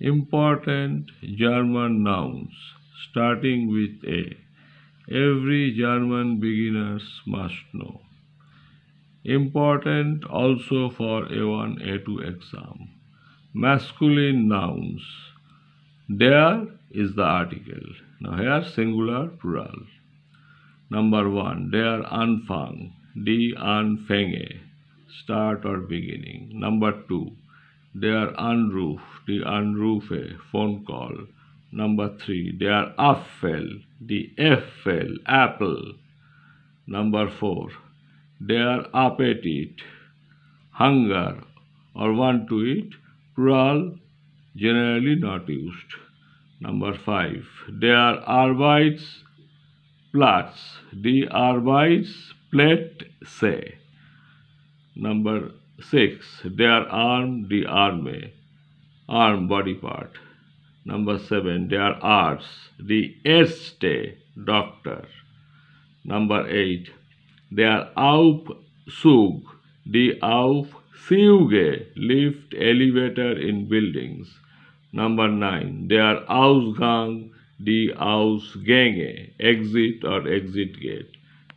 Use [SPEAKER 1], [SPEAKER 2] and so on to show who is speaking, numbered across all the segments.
[SPEAKER 1] important German nouns starting with A. Every German beginners must know. Important also for A1, A2 exam. Masculine nouns. There is the article. Now here singular, plural. Number one, der Anfang, die Anfänge, start or beginning. Number two, they are unroof, the unroofe, phone call. Number three, they are affel the Apfel, apple. Number four, they are appetite, hunger, or want to eat, plural, generally not used. Number five, they are Arbeits, Platz, the Arbeits, Plate, say. Number six, they are arm. the army, arm body part. Number seven, they are arts, the este, doctor. Number eight, they are aufzug, the aufzüge, lift, elevator in buildings. Number nine, they are ausgang, the ausgänge, exit or exit gate.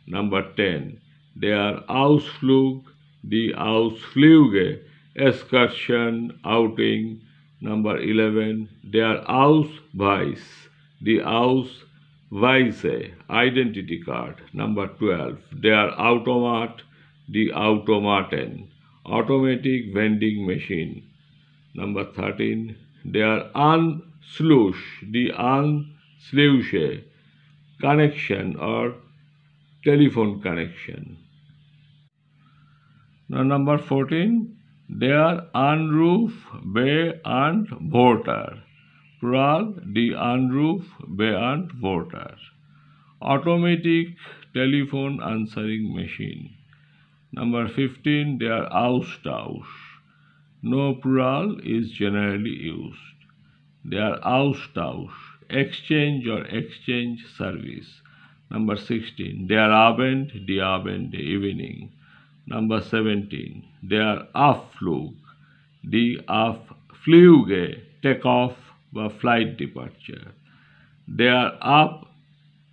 [SPEAKER 1] Number ten, they are ausflug, the Ausflüge, excursion, outing. Number 11, der Ausweis, the Ausweise, identity card. Number 12, der Automat, the Automaten, automatic vending machine. Number 13, der Anschluss, the Anschluss, connection or telephone connection number 14. are unroof bay and voter. Plural, the unroof bay and voter. Automatic telephone answering machine. Number 15. they Their austaus. No plural is generally used. They Their austaus. Exchange or exchange service. Number 16. they are abend, the abend, the evening. Number 17. are afflug. The Abflüge. Take off বা flight departure. They are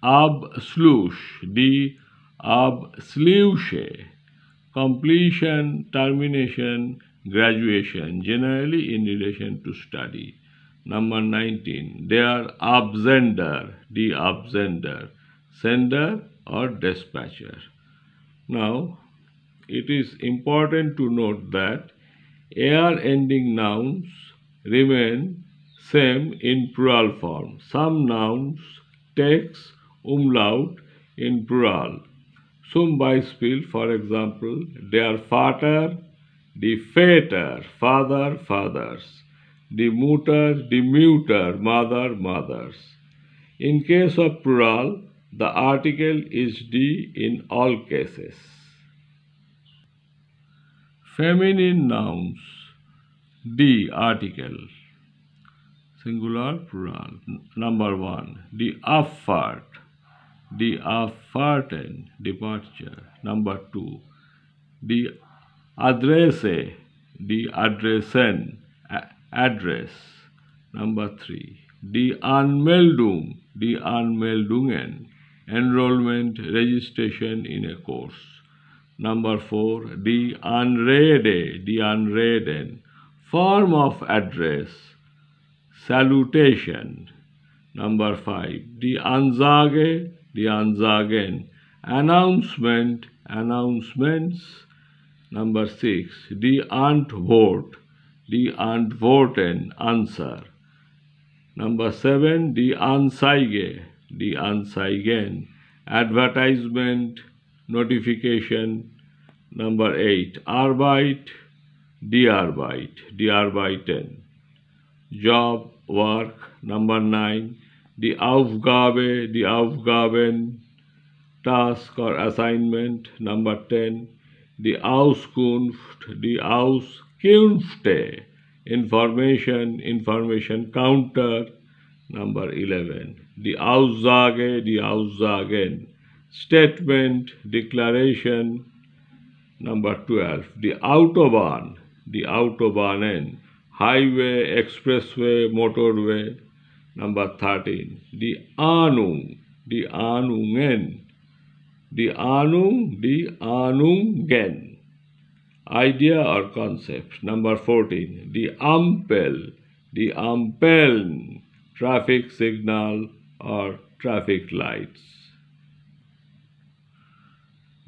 [SPEAKER 1] আব স্লুশ The আব completion, termination, graduation, generally in relation to study. Number 19, they are absender, the absender, sender or dispatcher. Now, it is important to note that ar ending nouns remain same in plural form. Some nouns takes umlaut in plural. Zum Beispiel, for example, der Vater, the Vater, father, fathers, the Mutter, the Mutter, mother, mothers. In case of plural, the article is D in all cases feminine nouns the article singular plural number one the effort the effort and departure number two the address the addressant address number three the anmeldung the anmeldungen enrollment registration in a course Number four, the unrede, the unreden, form of address, salutation. Number five, the anzage, the anzagen, announcement, announcements. Number six, the antwort, the antworten, answer. Number seven, the anzeige, the anzeigen, advertisement, notification number 8 R byte DR byte DR by 10 job work number 9 the Aufgabe the Aufgaben task or assignment number 10 the Auskunft the Auskünfte information information counter number 11 the Aussage the Aussagen statement, declaration number 12. The autobahn, the autobahn and highway, expressway, motorway number 13. The anung, the anungen, the anung, the anungen idea or concept. Number 14. The ampel, the ampeln, traffic signal or traffic lights.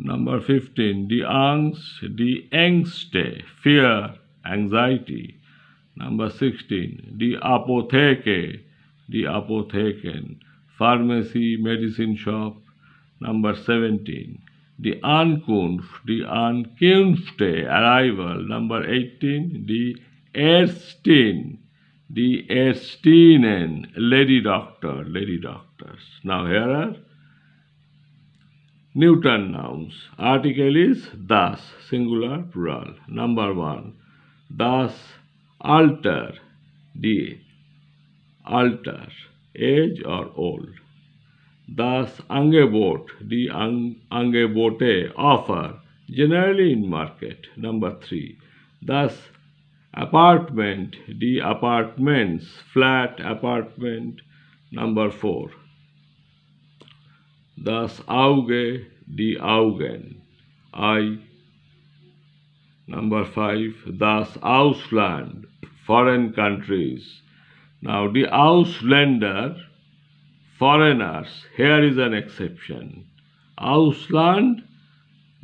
[SPEAKER 1] Number 15, the angst, the angst, fear, anxiety. Number 16, the apotheke, the apotheken, pharmacy, medicine shop. Number 17, the Ankunft, the ankunft, arrival. Number 18, the Erstein, the Erstinen, lady doctor, lady doctors. Now here are Newton nouns. Article is thus, singular, plural. Number one, thus, alter, da, alter, age or old. Thus, angebot, the angebote, offer, generally in market. Number three, thus, apartment, the apartments, flat, apartment. Number four, das Auge, die Augen. I. Number five, das Ausland, foreign countries. Now, the Ausländer, foreigners, here is an exception. Ausland,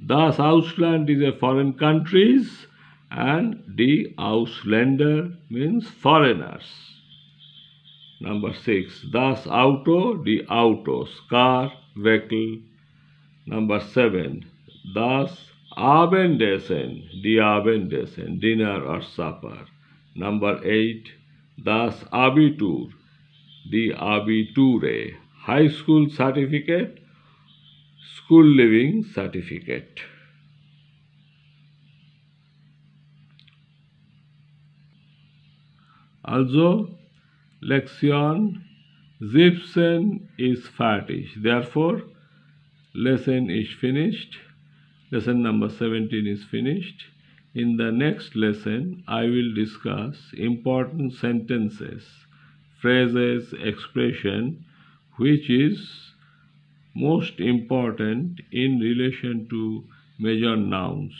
[SPEAKER 1] das Ausland is a foreign countries and the Ausländer means foreigners. Number six, das Auto, the autos, car, vehicle. Number seven, thus Abendessen, die Abendessen, dinner or supper. Number eight, das Abitur, die Abiture, high school certificate, school living certificate. Also, Lektion Gypsum is fattish. Therefore, lesson is finished. Lesson number 17 is finished. In the next lesson, I will discuss important sentences, phrases, expression, which is most important in relation to major nouns,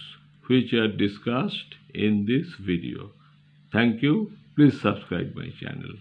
[SPEAKER 1] which are discussed in this video. Thank you. Please subscribe my channel.